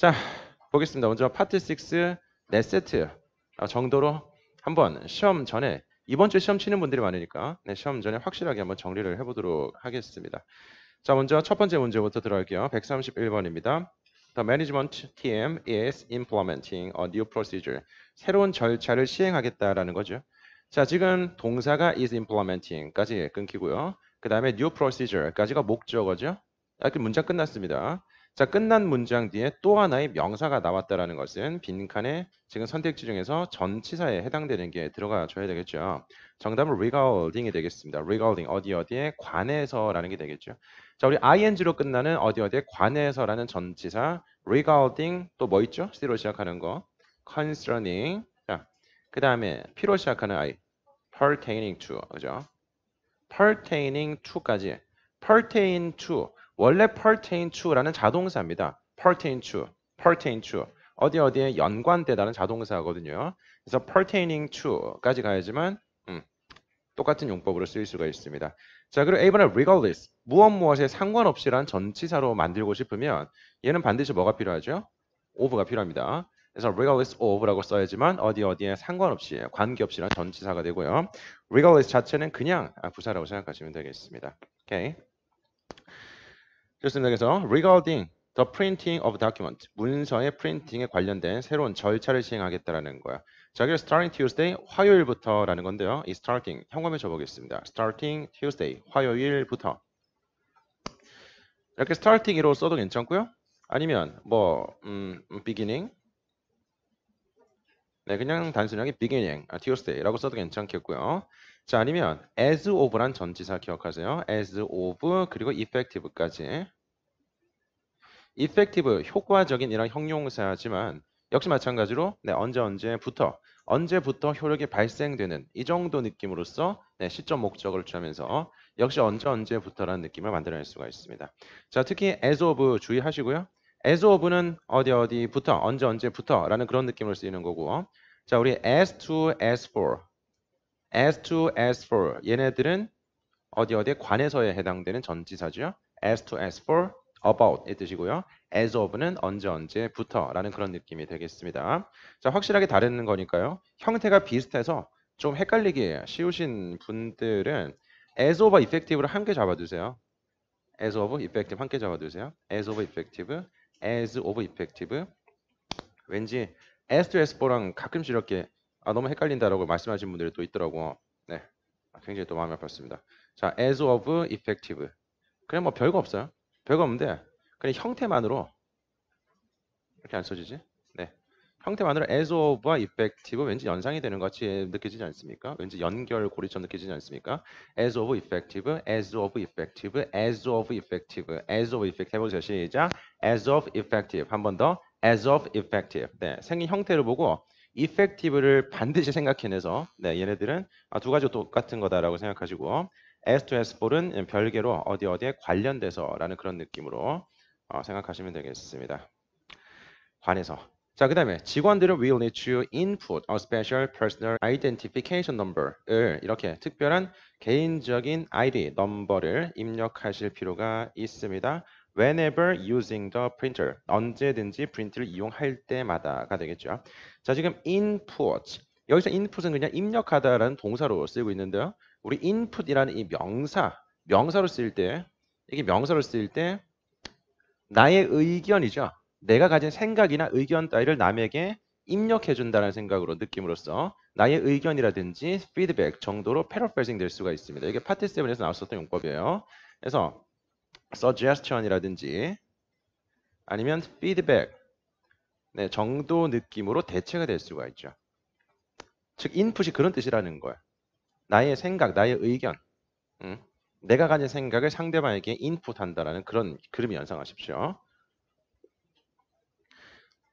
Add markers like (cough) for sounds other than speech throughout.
자, 보겠습니다. 먼저 파트 6 넷세트 정도로 한번 시험 전에 이번 주에 시험 치는 분들이 많으니까 네, 시험 전에 확실하게 한번 정리를 해보도록 하겠습니다. 자, 먼저 첫 번째 문제부터 들어갈게요. 131번입니다. The management team is implementing a new procedure. 새로운 절차를 시행하겠다라는 거죠. 자, 지금 동사가 is implementing까지 끊기고요. 그 다음에 new procedure까지가 목적어죠. 아, 문장 끝났습니다. 자, 끝난 문장 뒤에 또 하나의 명사가 나왔다라는 것은 빈칸에 지금 선택지 중에서 전치사에 해당되는 게 들어가 줘야 되겠죠. 정답은 regarding이 되겠습니다. regarding 어디 어디에 관해서라는 게 되겠죠. 자, 우리 ing로 끝나는 어디 어디에 관해서라는 전치사 regarding 또 뭐 있죠? c로 시작하는 거 concerning 자, 그다음에 p로 시작하는 i pertaining to 그죠? pertaining to까지 pertain to 원래 pertain to라는 자동사입니다. pertain to, pertain to 어디 어디에 연관되다는 자동사거든요. 그래서 pertaining to까지 가야지만 음, 똑같은 용법으로 쓰일 수가 있습니다. 자 그리고 이번은 regardless 무엇 무엇에 상관없이란 전치사로 만들고 싶으면 얘는 반드시 뭐가 필요하죠? of가 필요합니다. 그래서 regardless of라고 써야지만 어디 어디에 상관없이 관계없이란 전치사가 되고요. regardless 자체는 그냥 아, 부사라고 생각하시면 되겠습니다. 오케이. 좋습니다. 그래서 regarding the printing of document 문서의 프린팅에 관련된 새로운 절차를 시행하겠다라는 거야. 자, 그래서 starting Tuesday 화요일부터라는 건데요. 이 starting 현금에적보겠습니다 starting Tuesday 화요일부터 이렇게 starting으로 써도 괜찮고요. 아니면 뭐 음, beginning 네, 그냥 단순하게 beginning, 아, Tuesday라고 써도 괜찮겠고요. 자, 아니면 as of란 전치사 기억하세요. as of 그리고 effective까지. effective 효과적인이런 형용사지만 역시 마찬가지로 네, 언제 언제부터 언제부터 효력이 발생되는 이 정도 느낌으로써 네, 시점 목적을 취하면서 역시 언제 언제부터라는 느낌을 만들어낼 수가 있습니다. 자, 특히 as of 주의하시고요. as of는 어디 어디부터 언제 언제부터라는 그런 느낌을 쓰이는 거고 자, 우리 S2, S4. S2, S4. 얘네들은 어디 어디에 관해서에 해당되는 전치사죠. S2, S4, about의 뜻이고요. as of는 언제 언제부터라는 그런 느낌이 되겠습니다. 자, 확실하게 다른 거니까요. 형태가 비슷해서 좀헷갈리게 쉬우신 분들은 as of effective를 함께 잡아두세요. as of effective 함께 잡아두세요. as of effective, as of effective. 왠지 에스 s 에스포랑 가끔씩 이렇게 아 너무 헷갈린다라고 말씀하신 분들이 또 있더라고. 네, 아, 굉장히 또 마음이 아팠습니다. 자, as of effective. 그냥 뭐 별거 없어요. 별거 없는데 그냥 형태만으로 이렇게 안 써지지? 네, 형태만으로 as of와 effective 왠지 연상이 되는 것 같이 느껴지지 않습니까? 왠지 연결 고리처럼 느껴지지 않습니까? as of effective, as of effective, as of effective, as of effective 해보세요. 시작. as of effective 한 번 더. as of effective. 네, 생긴 형태를 보고 effective를 반드시 생각해내서 네, 얘네들은 아, 두 가지 똑같은 거다라고 생각하시고 as to as for은 별개로 어디 어디에 관련돼서라는 그런 느낌으로 어, 생각하시면 되겠습니다. 관해서 자, 그 다음에 직원들은 will need to input a special personal identification number을 이렇게 특별한 개인적인 아이디, 넘버를 입력하실 필요가 있습니다. whenever using the printer 언제든지 프린트를 이용할 때마다가 되겠죠. 자 지금 input 여기서 input은 그냥 입력하다라는 동사로 쓰고 이 있는데요. 우리 input이라는 이 명사 명사로 쓰일 때 이게 명사로 쓰일 때 나의 의견이죠. 내가 가진 생각이나 의견 따위를 남에게 입력해 준다는 생각으로 느낌으로써 나의 의견이라든지 피드백 정도로 패러프레싱 될 수가 있습니다. 이게 파트 7에서 나왔었던 용법이에요. 그래서 suggestion이라든지 아니면 피드백 네, 정도 느낌으로 대체가 될 수가 있죠. 즉 인풋이 그런 뜻이라는 거야 나의 생각, 나의 의견, 응? 음, 내가 가진 생각을 상대방에게 인풋한다라는 그런 그림을 연상하십시오.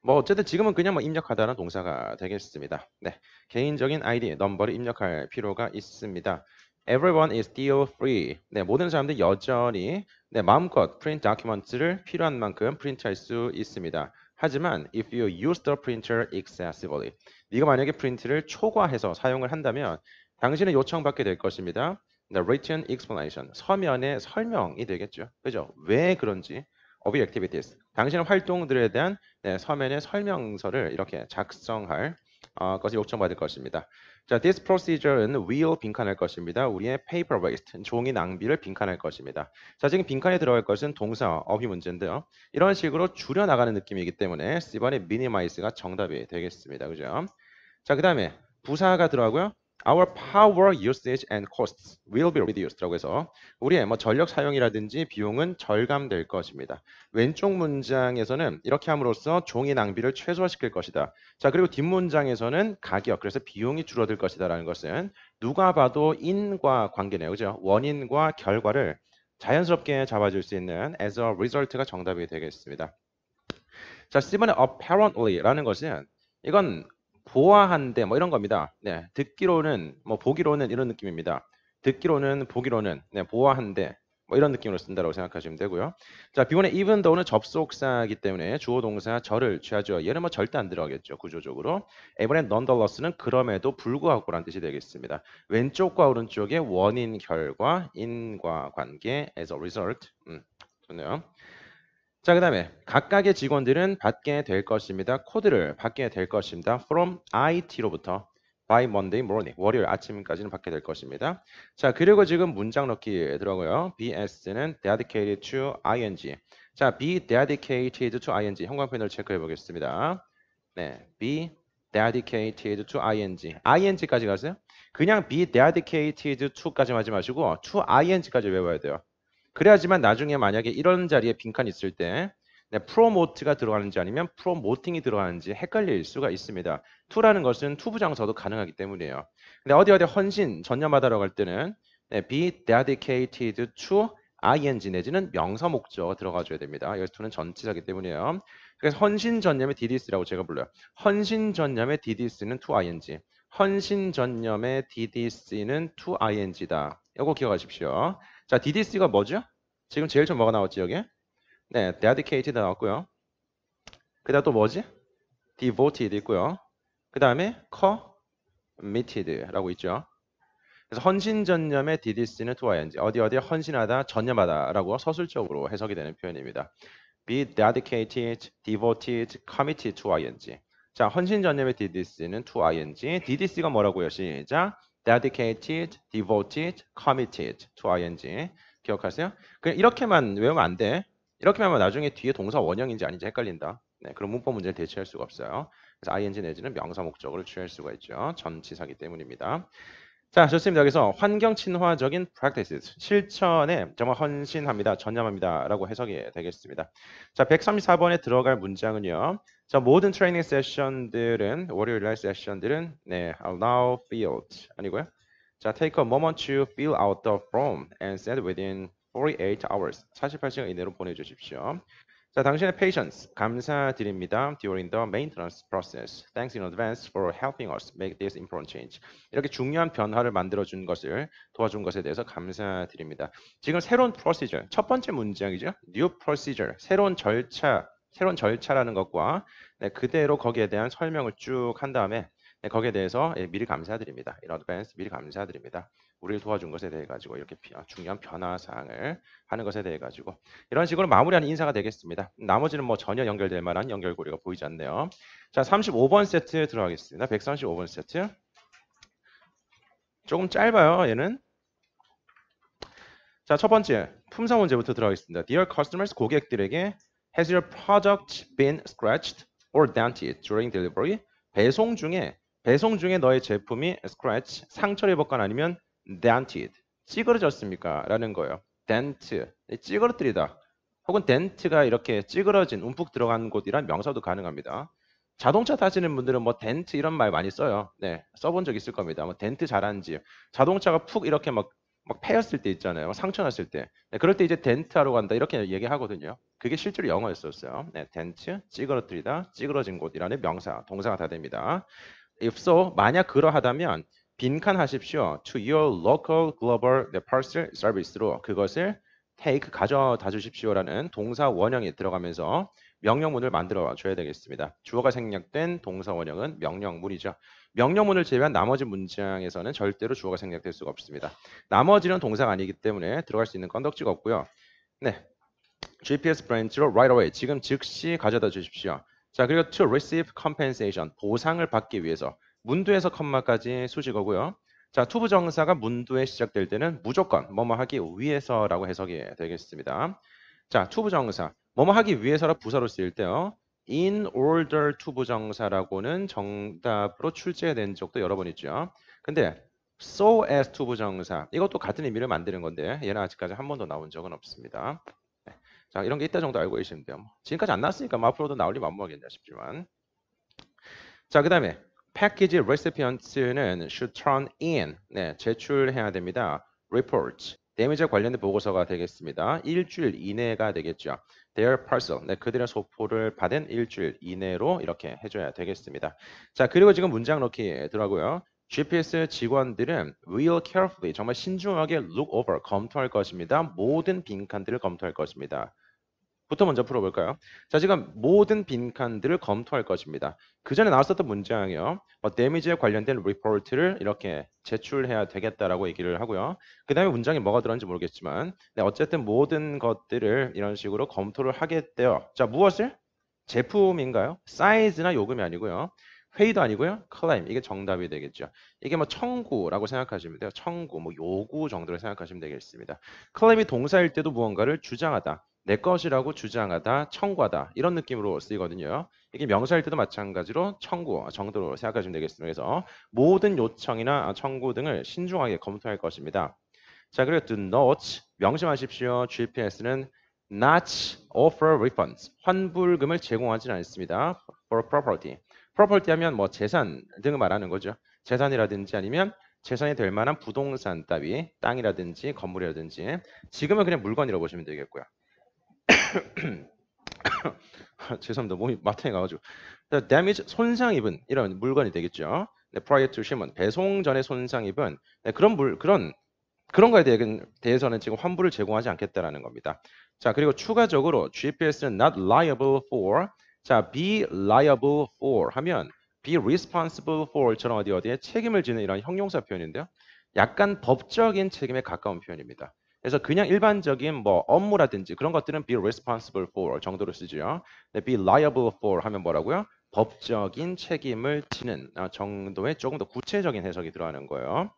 뭐 어쨌든 지금은 그냥 뭐 입력하다는 동사가 되겠습니다. 네, 개인적인 아이디, 넘버를 입력할 필요가 있습니다. Everyone is still free. 네, 모든 사람들 여전히 네, 마음껏 프린트 n 큐 d 트를 필요한 만큼 프린트할 수 있습니다. 하지만 if you use the printer excessively 네가 만약에 프린트를 초과해서 사용을 한다면 당신은 요청받게 될 것입니다. The written explanation 서면의 설명이 되겠죠. 그죠? 왜 그런지 of y o u activities 당신의 활동들에 대한 네, 서면의 설명서를 이렇게 작성할 어, 것이 요청받을 것입니다. 자, this procedure는 will 빈칸할 것입니다. 우리의 paper waste, 종이 낭비를 빈칸할 것입니다. 자, 지금 빈칸에 들어갈 것은 동사, 어휘 문제인데요. 이런 식으로 줄여나가는 느낌이기 때문에 C번의 minimize가 정답이 되겠습니다. 그죠? 자, 그 다음에 부사가 들어가고요. Our power usage and costs will be reduced라고 해서 우리의 뭐 전력 사용이라든지 비용은 절감될 것입니다. 왼쪽 문장에서는 이렇게 함으로써 종이 낭비를 최소화시킬 것이다. 자 그리고 뒷 문장에서는 가격 그래서 비용이 줄어들 것이다라는 것은 누가 봐도 인과 관계네요, 그죠? 원인과 결과를 자연스럽게 잡아줄 수 있는 as a result가 정답이 되겠습니다. 자, c 번에 apparently라는 것은 이건 보아한데 뭐 이런 겁니다. 네, 듣기로는 뭐 보기로는 이런 느낌입니다. 듣기로는 보기로는 네, 보아한데 뭐 이런 느낌으로 쓴다고 생각하시면 되고요. 자, 비번의 even though는 접속사이기 때문에 주어 동사 절을 취하죠. 얘는 뭐 절대 안 들어가겠죠. 구조적으로. 에번의 nonetheless는 그럼에도 불구하고란 뜻이 되겠습니다. 왼쪽과 오른쪽의 원인, 결과, 인과 관계 as a result. 음, 좋네요. 자, 그 다음에 각각의 직원들은 받게 될 것입니다. 코드를 받게 될 것입니다. from IT로부터 by Monday morning, 월요일 아침까지는 받게 될 것입니다. 자, 그리고 지금 문장 넣기 들어가요. BS는 dedicated to ing. 자, be dedicated to ing. 형광펜으로 체크해 보겠습니다. 네, be dedicated to ing. ing까지 가세요. 그냥 be dedicated to까지 하지 마시고 to ing까지 외워야 돼요. 그래야지만 나중에 만약에 이런 자리에 빈칸이 있을 때 네, 프로모트가 들어가는지 아니면 프로모팅이 들어가는지 헷갈릴 수가 있습니다. 투라는 것은 투부장사도 가능하기 때문이에요. 근데 어디 어디 헌신, 전념하다라고 할 때는 네, be dedicated to ing 내지는 명사 목적 들어가줘야 됩니다. 여기서 투는 전치사기 때문이에요. 그래서 헌신 전념의 DDS라고 제가 불러요. 헌신 전념의 DDS는 to ing. 헌신 전념의 DDC는 to ing다. 이거 기억하십시오. 자, DDC가 뭐죠? 지금 제일 처음 뭐가 나왔지, 여기? 네, d e d i c a t e d 나왔고요. 그 다음 또 뭐지? devoted 있고요. 그 다음에 committed라고 있죠. 그래서 헌신전념의 DDC는 to ing, 어디 어디 헌신하다, 전념하다 라고 서술적으로 해석이 되는 표현입니다. be dedicated, devoted, committed to ing. 자, 헌신전념의 DDC는 to ing. DDC가 뭐라고요? 시작. dedicated, devoted, committed to ing 기억하세요? 그냥 이렇게만 외우면 안 돼. 이렇게 하면 나중에 뒤에 동사 원형인지 아닌지 헷갈린다. 네, 그런 문법 문제를 대체할 수가 없어요. 그래서 ing 내지는 명사 목적을 취할 수가 있죠. 전치사기 때문입니다. 자, 좋습니다. 여기서 환경 친화적인 practices, 실천에 정말 헌신합니다. 전념합니다라고 해석이 되겠습니다. 자, 134번에 들어갈 문장은요. 자, 모든 트레이닝 세션들은 월요일 날 세션들은 네, allow field 아니고요. 자, take a moment to fill out the form and send within 48 hours. 48시간 이내로 보내 주십시오. 자, 당신의 patience 감사드립니다. During the maintenance process, thanks in advance for helping us make this important change. 이렇게 중요한 변화를 만들어 준 것을 도와준 것에 대해서 감사드립니다. 지금 새로운 procedure 첫 번째 문장이죠. New procedure 새로운 절차 새로운 절차라는 것과 네, 그대로 거기에 대한 설명을 쭉 한 다음에 네, 거기에 대해서 예, 미리 감사드립니다. 이런 어드밴스 미리 감사드립니다. 우리를 도와준 것에 대해 가지고 이렇게 아, 중요한 변화 사항을 하는 것에 대해 가지고 이런 식으로 마무리하는 인사가 되겠습니다. 나머지는 뭐 전혀 연결될 만한 연결고리가 보이지 않네요. 자, 35번 세트 들어가겠습니다. 135번 세트. 조금 짧아요. 얘는 자, 첫 번째 품사 문제부터 들어가겠습니다. Dear customers 고객들에게 Has your product been scratched or dented during delivery? 배송 중에 배송 중에 너의 제품이 scratch 상처를 입었거나 아니면 dented 찌그러졌습니까? 라는 거예요. dent 찌그러뜨리다 혹은 덴트가 이렇게 찌그러진 움푹 들어간 곳이란 명사도 가능합니다. 자동차 타시는 분들은 뭐 덴트 이런 말 많이 써요. 네, 써본 적 있을 겁니다. 뭐 덴트 잘한 집, 자동차가 푹 이렇게 막막 패였을 때 있잖아요. 상처 났을 때. 네, 그럴 때 이제 덴트하러 간다 이렇게 얘기하거든요. 그게 실제로 영어였었어요. 네, 덴트, 찌그러뜨리다, 찌그러진 곳이라는 명사, 동사가 다 됩니다. If so, 만약 그러하다면 빈칸하십시오. To your local global parcel service로 그것을 take 가져다 주십시오라는 동사 원형이 들어가면서 명령문을 만들어 줘야 되겠습니다. 주어가 생략된 동사 원형은 명령문이죠. 명령문을 제외한 나머지 문장에서는 절대로 주어가 생략될 수가 없습니다. 나머지는 동사가 아니기 때문에 들어갈 수 있는 건덕지가 없고요. 네. GPS 브랜치로 right away 지금 즉시 가져다 주십시오. 자, 그리고 to receive compensation 보상을 받기 위해서 문두에서 컴마까지 수식어고요. 자, 투부 정사가 문두에 시작될 때는 무조건 뭐뭐 하기 위해서라고 해석이 되겠습니다. 자, 투부 정사 뭐뭐 하기 위해서라 부사로 쓰일 때요. in order to 부정사라고는 정답으로 출제된 적도 여러 번 있죠. 근데 so as to 부정사 이것도 같은 의미를 만드는 건데 얘는 아직까지 한 번도 나온 적은 없습니다. 네. 자 이런 게 있다 정도 알고 계시면 돼요. 뭐 지금까지 안 나왔으니까 뭐 앞으로도 나올리 만무하겠냐 싶지만 자그 다음에 package recipient는 s should turn in 네, 제출해야 됩니다. report 데미지에 관련된 보고서가 되겠습니다. 일주일 이내가 되겠죠. their parcel. 네, 그들의 소포를 받은 일주일 이내로 이렇게 해줘야 되겠습니다. 자, 그리고 지금 문장 넣기 들어가고요. GPS 직원들은 will carefully 정말 신중하게 look over 검토할 것입니다. 모든 빈칸들을 검토할 것입니다. 부터 먼저 풀어볼까요? 자, 지금 모든 빈칸들을 검토할 것입니다. 그 전에 나왔었던 문장이요. 뭐, 데미지에 관련된 리포트를 이렇게 제출해야 되겠다라고 얘기를 하고요. 그 다음에 문장이 뭐가 들었는지 모르겠지만, 네, 어쨌든 모든 것들을 이런 식으로 검토를 하겠대요. 자, 무엇을? 제품인가요? 사이즈나 요금이 아니고요. 페이도 아니고요. 클라임 이게 정답이 되겠죠. 이게 뭐 청구라고 생각하시면 돼요. 청구, 뭐 요구 정도로 생각하시면 되겠습니다. 클라임이 동사일 때도 무언가를 주장하다, 내 것이라고 주장하다, 청구하다 이런 느낌으로 쓰이거든요. 이게 명사일 때도 마찬가지로 청구 아, 정도로 생각하시면 되겠습니다. 그래서 모든 요청이나 청구 등을 신중하게 검토할 것입니다. 자, 그리고 do not 명심하십시오. GPS는 not offer refunds 환불금을 제공하지는 않습니다. for property. property 하면 뭐 재산 등을 말하는 거죠. 재산이라든지 아니면 재산이 될 만한 부동산 따위, 땅이라든지 건물이라든지 지금은 그냥 물건이라고 보시면 되겠고요. (coughs) 죄송합니다. 몸이 마탱이 가가지고. damage 손상 입은 이런 물건이 되겠죠. 네, prior to shipment 배송 전에 손상 입은 네, 그런 물 그런 그런 거에 대해서는 지금 환불을 제공하지 않겠다라는 겁니다. 자 그리고 추가적으로 GPS는 not liable for 자 be liable for 하면 be responsible for처럼 어디 어디에 책임을 지는 이런 형용사 표현인데요. 약간 법적인 책임에 가까운 표현입니다. 그래서 그냥 일반적인 뭐 업무라든지 그런 것들은 be responsible for 정도로 쓰죠요 근데 네, be liable for 하면 뭐라고요? 법적인 책임을 지는 아, 정도의 조금 더 구체적인 해석이 들어가는 거예요.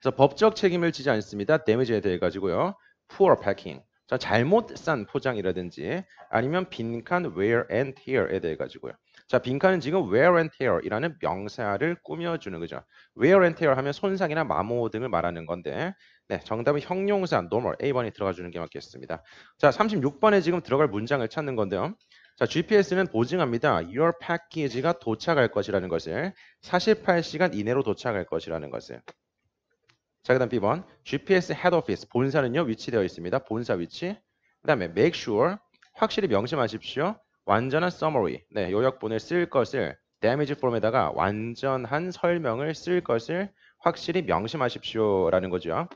그래서 법적 책임을 지지 않습니다. 데미지에 대해 가지고요. poor packing. 잘못 싼 포장이라든지 아니면 빈칸 wear and tear에 대해 가지고요. 자, 빈칸은 지금 wear and tear이라는 명사를 꾸며주는 거죠. wear and tear 하면 손상이나 마모 등을 말하는 건데 네, 정답은 형용사 normal A번이 들어가 주는 게 맞겠습니다. 자, 36번에 지금 들어갈 문장을 찾는 건데요. 자, GPS는 보증합니다. Your package가 도착할 것이라는 것을 48시간 이내로 도착할 것이라는 것을. 자, 그다음 B번. GPS head office 본사는요, 위치되어 있습니다. 본사 위치. 그다음에 make sure 확실히 명심하십시오. 완전한 summary, 네, 요약본을 쓸 것을 damage form에다가 완전한 설명을 쓸 것을 확실히 명심하십시오라는 거죠.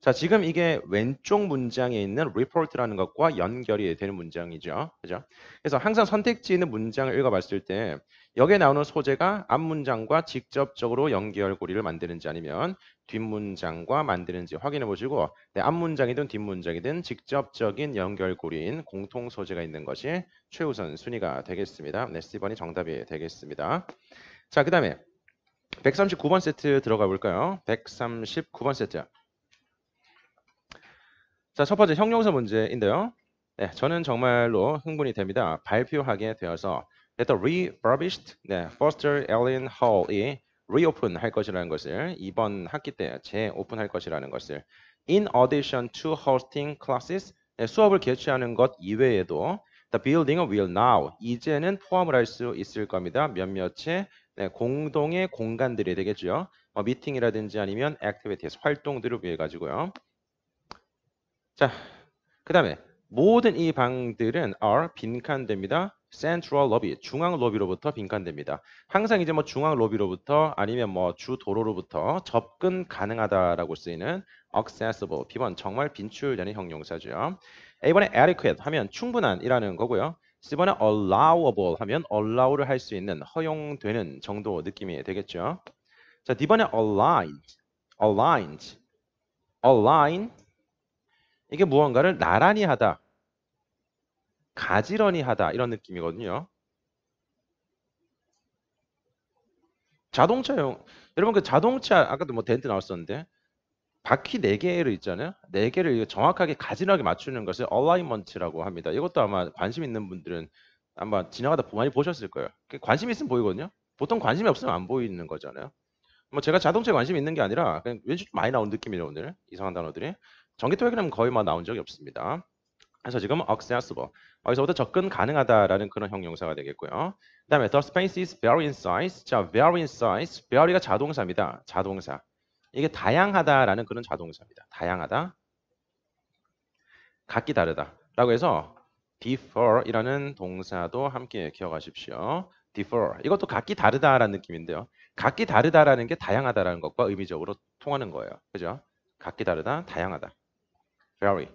자, 지금 이게 왼쪽 문장에 있는 report라는 것과 연결이 되는 문장이죠. 그죠? 그래서 항상 선택지 있는 문장을 읽어봤을 때 여기에 나오는 소재가 앞문장과 직접적으로 연결고리를 만드는지 아니면 뒷문장과 만드는지 확인해 보시고 네, 앞문장이든 뒷문장이든 직접적인 연결고리인 공통 소재가 있는 것이 최우선 순위가 되겠습니다. 네, C번이 정답이 되겠습니다. 자, 그 다음에 139번 세트 들어가 볼까요? 139번 세트. 자, 첫 번째 형용사 문제인데요. 네, 저는 정말로 흥분이 됩니다. 발표하게 되어서 일단 refurbished, 네, Foster Allen Hall이 reopen 할 것이라는 것을 이번 학기 때 재오픈할 것이라는 것을 in addition to hosting classes 네, 수업을 개최하는 것 이외에도 the building will now 이제는 포함을 할 수 있을 겁니다. 몇몇의 네, 공동의 공간들이 되겠죠. 뭐 미팅이라든지 아니면 activities 활동들을 위해 가지고요. 자, 그다음에 모든 이 방들은 are 빈칸됩니다. 센트럴 로비 중앙 로비로부터 빈칸됩니다. 항상 이제 뭐 중앙 로비로부터 아니면 뭐 주 도로로부터 접근 가능하다라고 쓰이는 accessible B번 정말 빈출되는 형용사죠. A번에 adequate 하면 충분한이라는 거고요. C번에 allowable 하면 allow를 할 수 있는 허용되는 정도 느낌이 되겠죠. 자, D번에 aligned, aligned, align 이게 무언가를 나란히 하다 가지런히 하다 이런 느낌이거든요. 자동차용 여러분 그 자동차 아까도 뭐 덴트 나왔었는데 바퀴 4개를 있잖아요. 4개를 정확하게 가지런하게 맞추는 것을 a 라 i 먼 n 라고 합니다. 이것도 아마 관심 있는 분들은 아마 지나가다 많이 보셨을 거예요. 관심 있으면 보이거든요. 보통 관심이 없으면 안 보이는 거잖아요. 뭐 제가 자동차에 관심 있는 게 아니라 그냥 왠지 좀 많이 나온 느낌이에요 오늘 이상한 단어들이. 전기토익이라면 거의 막 나온 적이 없습니다. 그래서 지금 accessible. 어디서부터 접근 가능하다라는 그런 형용사가 되겠고요. 그다음에 the space is very in size. 자, very in size. very가 자동사입니다. 자동사. 이게 다양하다라는 그런 자동사입니다. 다양하다. 각기 다르다라고 해서 d i f e r 이라는 동사도 함께 기억하십시오. differ. 이것도 각기 다르다라는 느낌인데요. 각기 다르다라는 게 다양하다라는 것과 의미적으로 통하는 거예요. 그죠? 각기 다르다, 다양하다. very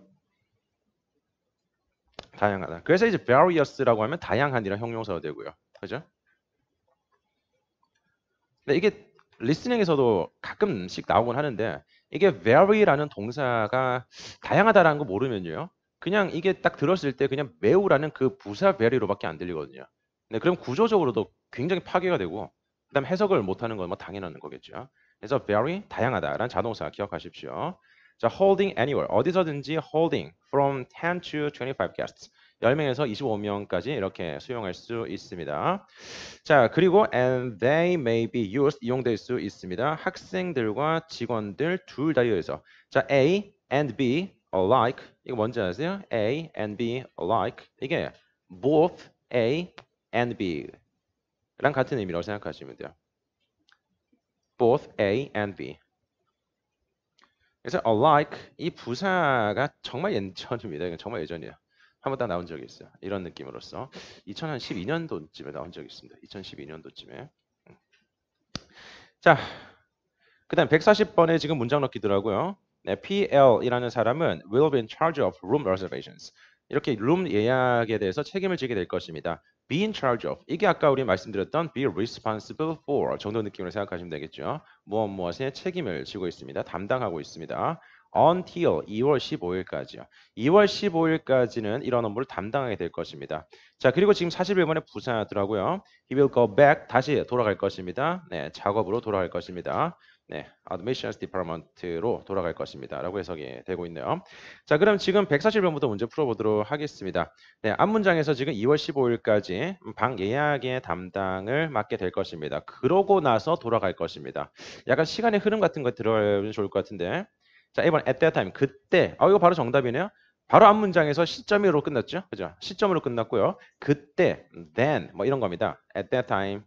다양하다. 그래서 이제 various라고 하면 다양한이라 형용사가 되고요. 그죠? 근데 이게 리스닝에서도 가끔씩 나오곤 하는데 이게 vary라는 동사가 다양하다라는 거 모르면요. 그냥 이게 딱 들었을 때 그냥 매우라는 그 부사 vary로밖에 안 들리거든요. 근 그럼 구조적으로도 굉장히 파괴가 되고 그다음 해석을 못 하는 건 뭐 당연한 거겠죠. 그래서 very 다양하다라는 자동사 기억하십시오. 자, holding anywhere 어디서든지 holding from 10 to 25 guests 10명에서 25명까지 이렇게 수용할 수 있습니다. 자, 그리고 and they may be used 이용될 수 있습니다. 학생들과 직원들 둘다 이용해서 자, A and B alike 이거 뭔지 아세요? A and B alike 이게 both A and B랑 같은 의미라고 생각하시면 돼요. both A and B 그래서 alike 이 부사가 정말 예전입니다. 정말 예전이에요. 한번딱 나온 적이 있어요. 이런 느낌으로써 2012년도쯤에 나온 적이 있습니다. 2012년도쯤에 음. 자 그다음 140번에 지금 문장 넣기더라고요. 네, PL이라는 사람은 will be in charge of room reservations. 이렇게 룸 예약에 대해서 책임을 지게 될 것입니다. be in charge of 이게 아까 우리 말씀드렸던 be responsible for 정도 느낌으로 생각하시면 되겠죠. 무엇 무엇에 책임을 지고 있습니다. 담당하고 있습니다. until 2월 15일까지요. 2월 15일까지는 이런 업무를 담당하게 될 것입니다. 자, 그리고 지금 41번에 부사하더라고요. He will go back 다시 돌아갈 것입니다. 네, 작업으로 돌아갈 것입니다. 네, admissions department로 돌아갈 것입니다. 라고 해석이 되고 있네요. 자, 그럼 지금 140번부터 문제 풀어보도록 하겠습니다. 네, 앞 문장에서 지금 2월 15일까지 방 예약의 담당을 맡게 될 것입니다. 그러고 나서 돌아갈 것입니다. 약간 시간의 흐름 같은 거 들어가면 좋을 것 같은데. 자, 1번 at that time. 그때. 아, 이거 바로 정답이네요. 바로 앞 문장에서 시점으로 끝났죠. 그죠? 시점으로 끝났고요. 그때, then, 뭐 이런 겁니다. at that time,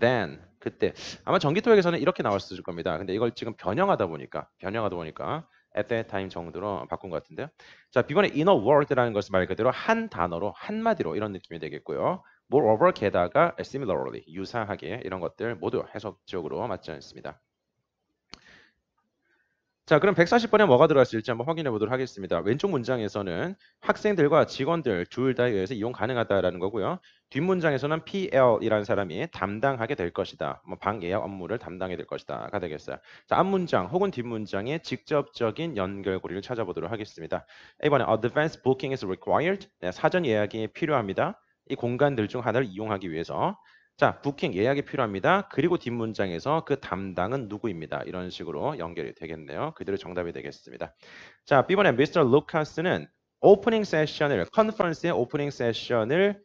then, 그때 아마 전기토역에서는 이렇게 나왔을 겁니다. 근데 이걸 지금 변형하다 보니까 변형하다 보니까 at that time 정도로 바꾼 것 같은데요. 자, 비번에 inner world라는 것을 말 그대로 한 단어로 한 마디로 이런 느낌이 되겠고요. moreover 게다가 similarly 유사하게 이런 것들 모두 해석적으로 맞지 않습니다. 자, 그럼 140번에 뭐가 들어있을지 한번 확인해 보도록 하겠습니다. 왼쪽 문장에서는 학생들과 직원들 둘 다에 의해서 이용 가능하다라는 거고요. 뒷문장에서는 PL이라는 사람이 담당하게 될 것이다. 뭐방 예약 업무를 담당하게 될 것이다가 되겠어요. 자, 앞문장 혹은 뒷문장의 직접적인 연결고리를 찾아보도록 하겠습니다. 이번에 advance d booking is required. 네, 사전 예약이 필요합니다. 이 공간들 중 하나를 이용하기 위해서 자, 부킹 예약이 필요합니다. 그리고 뒷문장에서 그 담당은 누구입니다. 이런 식으로 연결이 되겠네요. 그대로 정답이 되겠습니다. 자, B번에 Mr. 루카스는 오프닝 세션을 컨퍼런스의 오프닝 세션을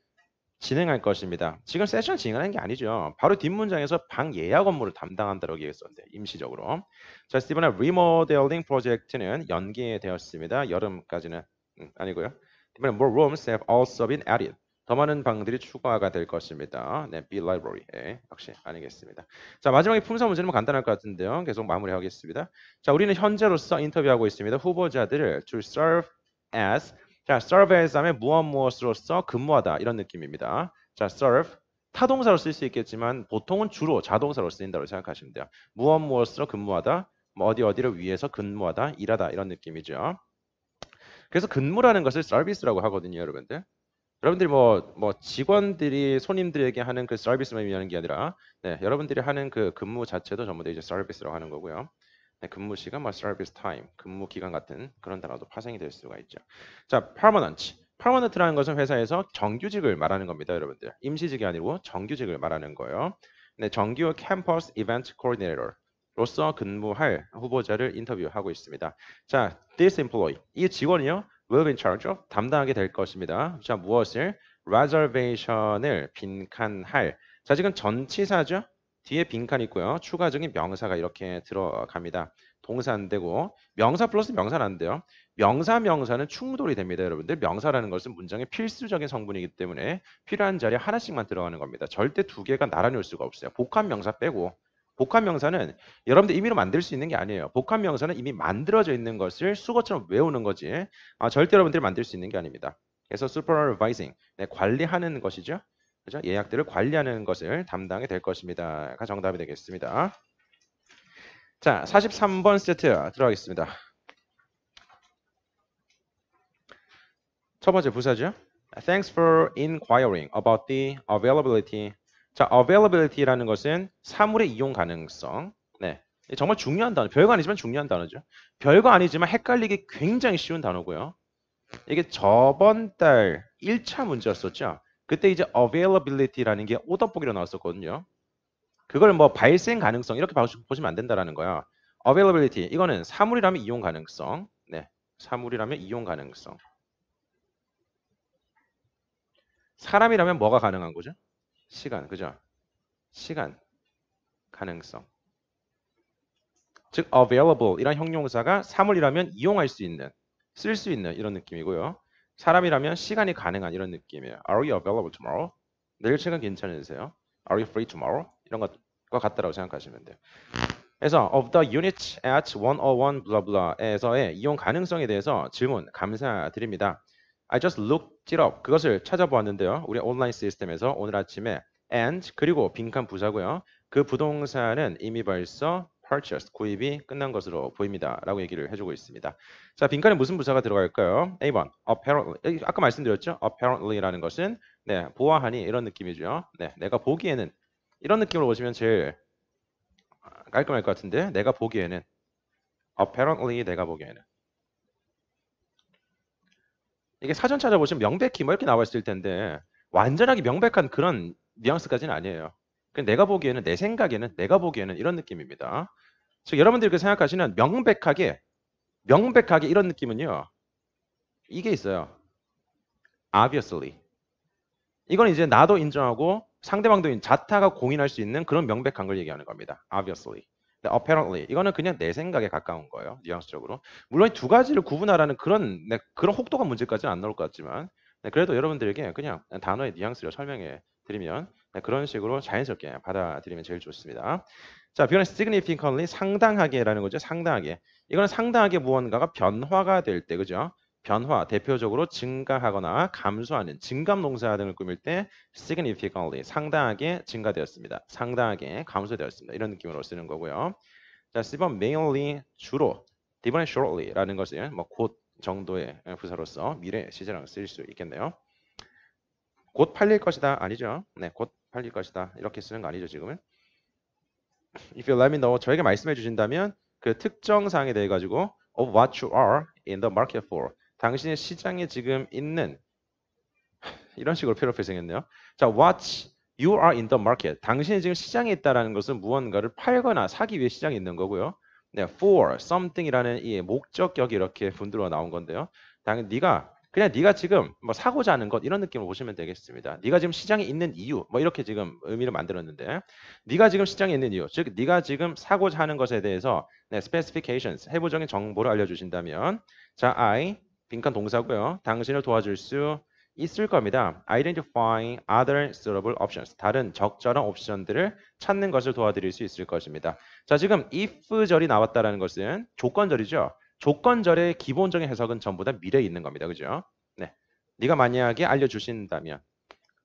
진행할 것입니다. 지금 세션 진행하는 게 아니죠. 바로 뒷문장에서 방 예약 업무를 담당한다고 얘기했었는데 임시적으로. 자, 스티븐의 리모델링 프로젝트는 연기되었습니다. 여름까지는 음, 아니고요. 이번에 more rooms have also been added. 더 많은 방들이 추가가 될 것입니다. 네, B library. 네, 역시 아니겠습니다. 자, 마지막에 품사 문제는 뭐 간단할 것 같은데요. 계속 마무리하겠습니다. 자, 우리는 현재로서 인터뷰하고 있습니다. 후보자들을 to serve as 자, serve as 하면 무엇 무엇으로서 근무하다 이런 느낌입니다. 자, serve 타동사로 쓸 수 있겠지만 보통은 주로 자동사로 쓰인다고 생각하시면 돼요. 무엇 무엇으로 근무하다, 뭐 어디 어디를 위해서 근무하다, 일하다 이런 느낌이죠. 그래서 근무라는 것을 서비스라고 하거든요, 여러분들. 여러분들이 뭐, 뭐 직원들이 손님들에게 하는 그 서비스만 의미하는 게 아니라 네, 여러분들이 하는 그 근무 자체도 전부 다 이제 서비스라고 하는 거고요. 네, 근무 시간, 뭐 서비스 타임, 근무 기간 같은 그런 단어도 파생이 될 수가 있죠. 자, p e r m a n e n 라는 것은 회사에서 정규직을 말하는 겁니다, 여러분들. 임시직이 아니고 정규직을 말하는 거예요. 네, 정규 캠퍼스 이벤트 코디네이터. 로서 근무할 후보자를 인터뷰하고 있습니다. 자, this employee 이 직원이요 will be in charge of 담당하게 될 것입니다. 자 무엇을 reservation을 빈칸할 자 지금 전치사죠. 뒤에 빈칸 있고요. 추가적인 명사가 이렇게 들어갑니다. 동사 안 되고 명사 플러스 명사는 안 돼요. 명사 명사는 충돌이 됩니다, 여러분들. 명사라는 것은 문장의 필수적인 성분이기 때문에 필요한 자리에 하나씩만 들어가는 겁니다. 절대 두 개가 나란히 올 수가 없어요. 복합 명사 빼고 복합 명사는 여러분들 임의로 만들 수 있는 게 아니에요. 복합 명사는 이미 만들어져 있는 것을 수거처럼 외우는 거지. 아, 절대 여러분들이 만들 수 있는 게 아닙니다. 그래서 supervising, 네, 관리하는 것이죠. 그죠? 예약들을 관리하는 것을 담당이 될 것입니다.가 정답이 되겠습니다. 자, 43번 세트 들어가겠습니다. 첫 번째 부사죠. Thanks for inquiring about the availability 자, availability라는 것은 사물의 이용 가능성. 네. 정말 중요한 단어. 별거 아니지만 중요한 단어죠. 별거 아니지만 헷갈리기 굉장히 쉬운 단어고요. 이게 저번 달 1차 문제였었죠. 그때 이제 availability라는 게 오더폭이로 나왔었거든요. 그걸 뭐 발생 가능성 이렇게 보시면 안 된다라는 거야. availability 이거는 사물이라면 이용 가능성. 네. 사물이라면 이용 가능성. 사람이라면 뭐가 가능한 거죠? 시간, 그죠? 시간, 가능성. 즉 available 이런 형용사가 사물이라면 이용할 수 있는, 쓸 수 있는 이런 느낌이고요. 사람이라면 시간이 가능한 이런 느낌이에요. Are you available tomorrow? 내일 시간 괜찮으세요? Are you free tomorrow? 이런 것과 같다라고 생각하시면 돼요. 그래서 of the unit at 101 blah blah에서의 이용 가능성에 대해서 질문 감사드립니다. I just looked it up. 그것을 찾아보았는데요. 우리 온라인 시스템에서 오늘 아침에 and 그리고 빈칸 부사고요. 그 부동산은 이미 벌써 purchased 구입이 끝난 것으로 보입니다라고 얘기를 해주고 있습니다. 자 빈칸에 무슨 부사가 들어갈까요? 1번 apparently 아까 말씀드렸죠. apparently라는 것은 네 보아하니 이런 느낌이죠. 네 내가 보기에는 이런 느낌으로 보시면 제일 깔끔할 것 같은데 내가 보기에는 apparently 내가 보기에는 이게 사전 찾아보시면 명백히 뭐 이렇게 나와 있을 텐데 완전하게 명백한 그런 뉘앙스까지는 아니에요. 그러니까 내가 보기에는 내 생각에는 내가 보기에는 이런 느낌입니다. 즉 여러분들이 그 생각하시는 명백하게 명백하게 이런 느낌은요. 이게 있어요. obviously. 이건 이제 나도 인정하고 상대방도 자타가 공인할 수 있는 그런 명백한 걸 얘기하는 겁니다. obviously. 네, apparently 이거는 그냥 내 생각에 가까운 거예요. 뉘앙스적으로. 물론 두 가지를 구분하라는 그런 네, 그런 혹독한 문제까지는 안 나올 것 같지만 네, 그래도 여러분들에게 그냥 단어의 뉘앙스를 설명해 드리면 네, 그런 식으로 자연스럽게 받아들이면 제일 좋습니다. 자, 변화 significantly 상당하게라는 거죠. 상당하게. 이거는 상당하게 무언가가 변화가 될때 그죠? 변화, 대표적으로 증가하거나 감소하는 증감농사 등을 꾸밀 때 significantly, 상당하게 증가되었습니다. 상당하게 감소되었습니다. 이런 느낌으로 쓰는 거고요. 자, 10번 mainly, 주로, 이번에 shortly라는 것은 뭐곧 정도의 부사로서 미래 시제랑 쓰일 수 있겠네요. 곧 팔릴 것이다 아니죠? 네, 곧 팔릴 것이다 이렇게 쓰는 거 아니죠 지금은? If you let me know 저에게 말씀해 주신다면 그 특정 사항에 대해 가지고 of what you are in the market for 당신의 시장에 지금 있는 이런 식으로 필요해 생겼네요. 자, what you are in the market. 당신이 지금 시장에 있다라는 것은 무언가를 팔거나 사기 위해 시장에 있는 거고요. 네, for something이라는 이 목적격이 이렇게 분들어 나온 건데요. 당연 네가 그냥 네가 지금 뭐 사고자 하는 것 이런 느낌으로 보시면 되겠습니다. 네가 지금 시장에 있는 이유 뭐 이렇게 지금 의미를 만들었는데 네가 지금 시장에 있는 이유 즉 네가 지금 사고자 하는 것에 대해서 네, specifications 해부적인 정보를 알려주신다면 자 I 빈칸 동사고요. 당신을 도와줄 수 있을 겁니다. Identifying other suitable options. 다른 적절한 옵션들을 찾는 것을 도와드릴 수 있을 것입니다. 자, 지금 if절이 나왔다는 것은 조건절이죠. 조건절의 기본적인 해석은 전부 다 미래에 있는 겁니다. 그죠? 네. 네가 만약에 알려주신다면.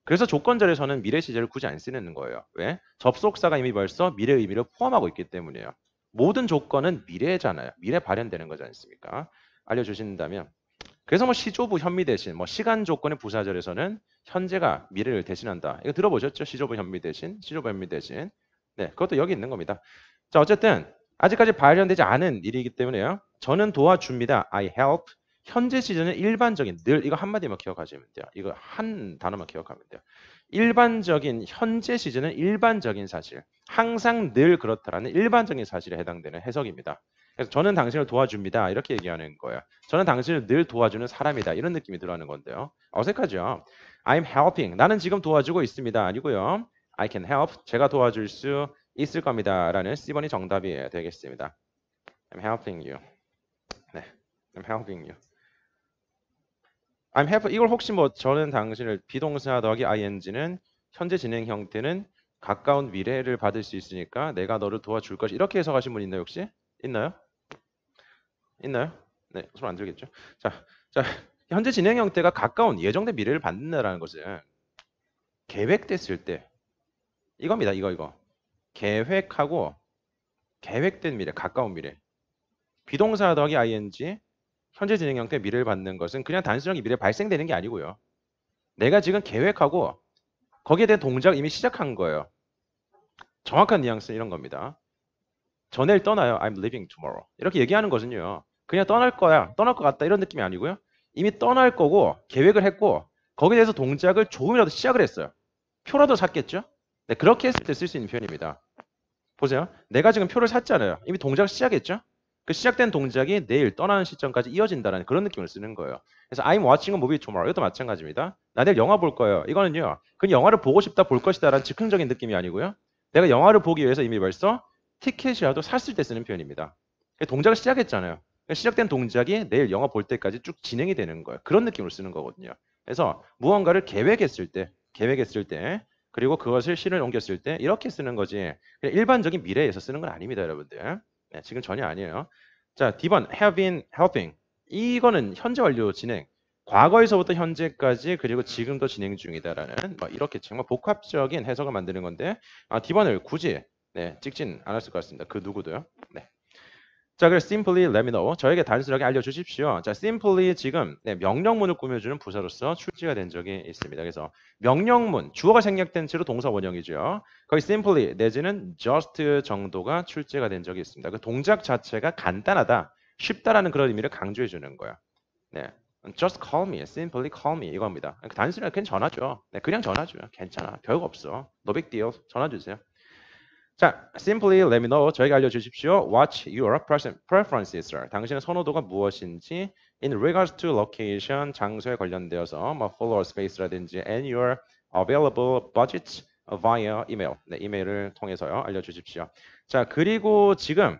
그래서 조건절에서는 미래 시제를 굳이 안 쓰는 거예요. 왜? 접속사가 이미 벌써 미래 의미를 포함하고 있기 때문이에요. 모든 조건은 미래잖아요. 미래 발현되는 거지 않습니까? 알려주신다면 그래서 뭐 시조부 현미 대신 뭐 시간 조건의 부사절에서는 현재가 미래를 대신한다. 이거 들어보셨죠? 시조부 현미 대신, 시조부 현미 대신. 네, 그것도 여기 있는 겁니다. 자, 어쨌든 아직까지 발현되지 않은 일이기 때문에요. 저는 도와줍니다. I help. 현재 시제는 일반적인 늘 이거 한마디만 기억하시면 돼요. 이거 한 단어만 기억하면 돼요. 일반적인 현재 시제는 일반적인 사실. 항상 늘 그렇다라는 일반적인 사실에 해당되는 해석입니다. 그래서 저는 당신을 도와줍니다. 이렇게 얘기하는 거예요. 저는 당신을 늘 도와주는 사람이다. 이런 느낌이 들어가는 건데요. 어색하죠? I'm helping. 나는 지금 도와주고 있습니다. 아니고요. I can help. 제가 도와줄 수 있을 겁니다. 라는 C번이 정답이 되겠습니다. I'm helping you. 네. I'm helping you. I'm helping. 이걸 혹시 뭐 저는 당신을 비동사 더하기 ing는 현재 진행 형태는 가까운 미래를 받을 수 있으니까 내가 너를 도와줄 것이 이렇게 해석하신 분 있나요 혹시? 있나요? 있나요? 네, 손안 들겠죠? 자, 자, 현재 진행 형태가 가까운 예정된 미래를 받는다라는 것은 계획됐을 때 이겁니다. 이거 이거. 계획하고 계획된 미래, 가까운 미래. 비동사 더하기 ing 현재 진행 형태 미래를 받는 것은 그냥 단순하게 미래 발생되는 게 아니고요. 내가 지금 계획하고 거기에 대한 동작 이미 시작한 거예요. 정확한 뉘앙스 이런 겁니다. 전을 떠나요. I'm leaving tomorrow. 이렇게 얘기하는 것은요. 그냥 떠날 거야, 떠날 것 같다 이런 느낌이 아니고요. 이미 떠날 거고 계획을 했고 거기에 대해서 동작을 조금이라도 시작을 했어요. 표라도 샀겠죠? 네, 그렇게 했을 때 쓸 수 있는 표현입니다. 보세요. 내가 지금 표를 샀잖아요. 이미 동작을 시작했죠? 그 시작된 동작이 내일 떠나는 시점까지 이어진다는 그런 느낌을 쓰는 거예요. 그래서 I'm watching a movie tomorrow. 이것도 마찬가지입니다. 나 내일 영화 볼 거예요. 이거는요. 그 영화를 보고 싶다 볼 것이다라는 즉흥적인 느낌이 아니고요. 내가 영화를 보기 위해서 이미 벌써 티켓이라도 샀을 때 쓰는 표현입니다. 동작을 시작했잖아요. 그러니까 시작된 동작이 내일 영화 볼 때까지 쭉 진행이 되는 거예요. 그런 느낌으로 쓰는 거거든요. 그래서 무언가를 계획했을 때, 계획했을 때, 그리고 그것을 실을 옮겼을 때 이렇게 쓰는 거지. 그냥 일반적인 미래에서 쓰는 건 아닙니다, 여러분들. 네, 지금 전혀 아니에요. 자, D번 have been helping. 이거는 현재 완료 진행. 과거에서부터 현재까지 그리고 지금도 진행 중이다라는 뭐 이렇게 정말 복합적인 해석을 만드는 건데 아, D번을 굳이 네, 찍진 않았을 것 같습니다. 그 누구도요. 네. 자, 그래서 simply let me know. 저에게 단순하게 알려주십시오. 자, simply 지금 네, 명령문을 꾸며주는 부사로서 출제가 된 적이 있습니다. 그래서 명령문, 주어가 생략된 채로 동사 원형이죠. 거기 simply 내지는 just 정도가 출제가 된 적이 있습니다. 그 동작 자체가 간단하다, 쉽다라는 그런 의미를 강조해 주는 거예요. 네. Just call me, simply call me 이겁니다. 단순하게 그냥 전화죠. 네, 그냥 전화죠. 괜찮아, 별거 없어. No big deal. 전화 주세요. 자, simply let me know. 저에게 알려주십시오. What your preferences are. 당신의 선호도가 무엇인지 in regards to location, 장소에 관련되어서 뭐 follower space라든지 and your available budget via email. 네, 이메일을 통해서요. 알려주십시오. 자, 그리고 지금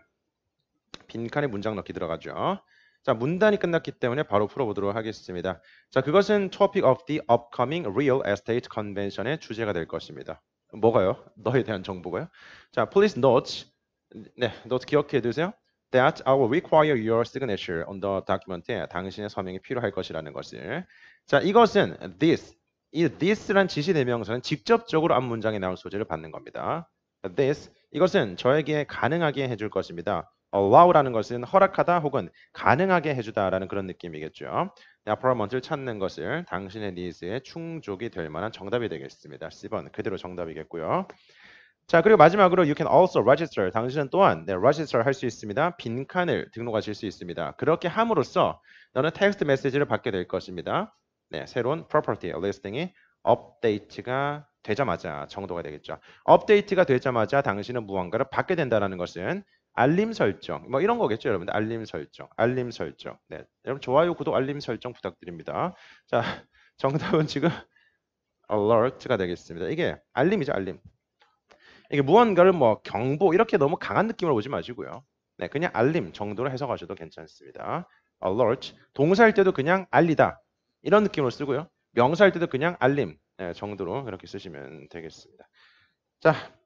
빈칸에 문장 넣기 들어가죠. 자, 문단이 끝났기 때문에 바로 풀어보도록 하겠습니다. 자, 그것은 topic of the upcoming real estate convention의 주제가 될 것입니다. 뭐가요? 너에 대한 정보가요? 자, please note, 네, note 기억해 두세요. That I will require your signature on the document에 당신의 서명이 필요할 것이라는 것을. 자, 이것은 this, 이 this란 지시 대명사는 직접적으로 앞 문장에 나올 소재를 받는 겁니다. This, 이것은 저에게 가능하게 해줄 것입니다. allow라는 어, 것은 허락하다 혹은 가능하게 해주다라는 그런 느낌이겠죠. apartment을 네, 찾는 것을 당신의 니즈에 충족이 될 만한 정답이 되겠습니다. 10번 그대로 정답이겠고요. 자 그리고 마지막으로 you can also register 당신은 또한 네, register 할 수 있습니다. 빈칸을 등록하실 수 있습니다. 그렇게 함으로써 너는 텍스트 메시지를 받게 될 것입니다. 네, 새로운 property listing이 업데이트가 되자마자 정도가 되겠죠. 업데이트가 되자마자 당신은 무언가를 받게 된다는 것은 알림 설정 뭐 이런 거겠죠 여러분들 알림 설정 알림 설정 네 여러분 좋아요 구독 알림 설정 부탁드립니다 자 (laughs) 정답은 지금 alert가 되겠습니다 이게 알림이죠 알림 이게 무언가를 뭐 경보 이렇게 너무 강한 느낌으로 보지 마시고요 네 그냥 알림 정도로 해석하셔도 괜찮습니다 alert 동사일 때도 그냥 알리다 이런 느낌으로 쓰고요 명사일 때도 그냥 알림 네, 정도로 그렇게 쓰시면 되겠습니다 자